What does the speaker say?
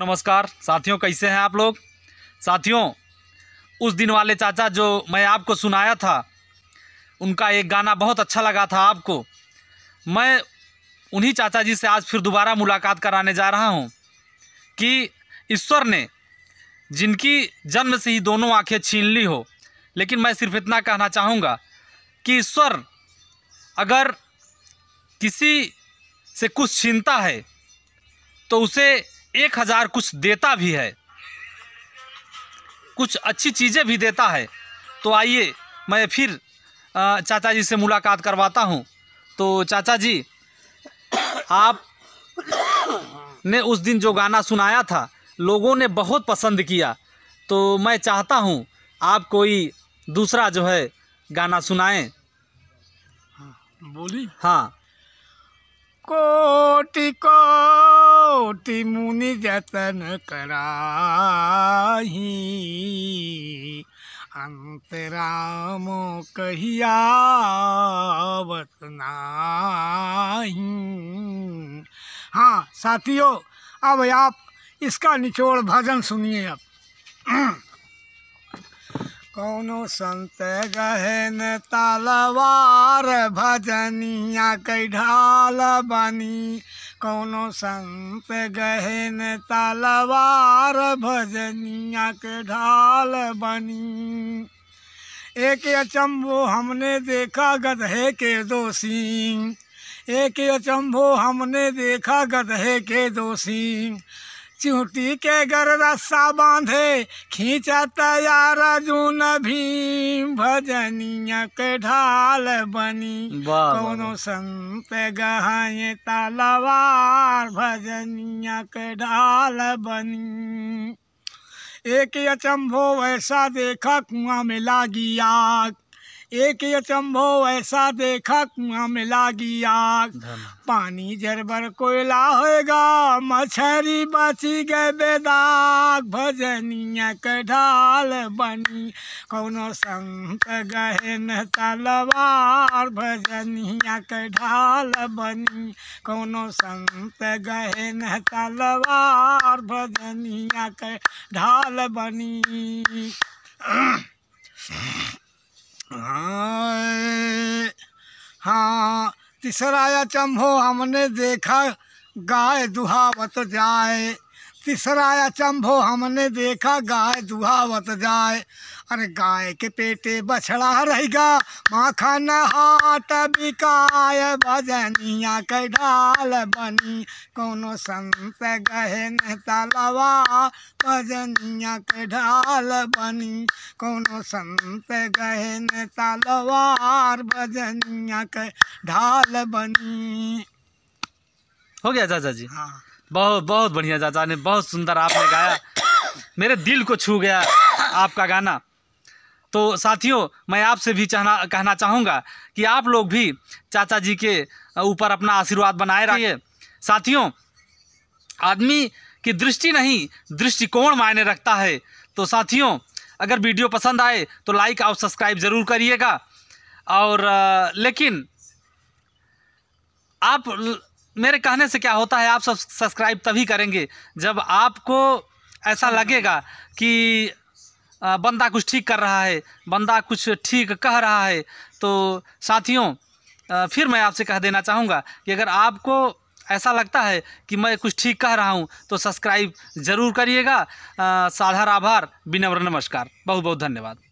नमस्कार साथियों कैसे हैं आप लोग साथियों उस दिन वाले चाचा जो मैं आपको सुनाया था उनका एक गाना बहुत अच्छा लगा था आपको मैं उन्हीं चाचा जी से आज फिर दोबारा मुलाकात कराने जा रहा हूं कि ईश्वर ने जिनकी जन्म से ही दोनों आंखें छीन ली हो लेकिन मैं सिर्फ इतना कहना चाहूँगा कि ईश्वर अगर किसी से कुछ छीनता है तो उसे एक हज़ार कुछ देता भी है कुछ अच्छी चीज़ें भी देता है तो आइए मैं फिर चाचा जी से मुलाकात करवाता हूँ तो चाचा जी आप ने उस दिन जो गाना सुनाया था लोगों ने बहुत पसंद किया तो मैं चाहता हूँ आप कोई दूसरा जो है गाना सुनाएं बोली हाँ कोटि कोटि मुनि जतन कराही अंत राम कहिया बसनाही हाँ साथियों अब आप इसका निचोड़ भजन सुनिए अब कौनो संत गहन तलवार भजनिया कई ढाल बनी कौनो संत गहन तलवार भजनिया के ढाल बनी एक अचंभो हमने देखा गधे के दो एक अचंभो हमने देखा गधे के दो चूटी के घर रस्सा बांधे खींचा तारा जून भीम भजनिया के ढाल बनी दोनों संत गहाये तालावार भजनिया के ढाल बनी एक अचंभो वैसा देखा कुआं में लागी आग एक अचंभो ऐसा देखा कुआ ला गया पानी जरबर कोयला होएगा मछरी बची गए बेदाग भजनिया के ढाल बनी कोनो संत गहन तलवार भजनिया के ढाल बनी कोनो संत गहन तलवार भजनिया के ढाल बनी हाँ हाँ तीसरा चम्भो हमने देखा गाय दुहावत जाए तीसरा चंभो हमने देखा गाय दुहावत जाए अरे गाय के पेटे बछड़ा रहेगा माखन हाट बिकाय भजनिया के ढाल बनी कोनो संत गहन तलवा भजनिया के ढाल बनी कोनो संत गहन तलवार भजनिया के ढाल बनी हो गया चाचा जी हाँ बहुत बहुत बढ़िया चाचा ने बहुत सुंदर आपने गाया मेरे दिल को छू गया आपका गाना तो साथियों मैं आपसे भी चाहना कहना चाहूँगा कि आप लोग भी चाचा जी के ऊपर अपना आशीर्वाद बनाए रखिए साथियों आदमी की दृष्टि नहीं दृष्टिकोण मायने रखता है तो साथियों अगर वीडियो पसंद आए तो लाइक और सब्सक्राइब ज़रूर करिएगा और लेकिन आप मेरे कहने से क्या होता है आप सब सब्सक्राइब तभी करेंगे जब आपको ऐसा लगेगा कि बंदा कुछ ठीक कर रहा है बंदा कुछ ठीक कह रहा है तो साथियों फिर मैं आपसे कह देना चाहूँगा कि अगर आपको ऐसा लगता है कि मैं कुछ ठीक कह रहा हूँ तो सब्सक्राइब ज़रूर करिएगा साधार आभार विनम्र नमस्कार बहुत बहुत धन्यवाद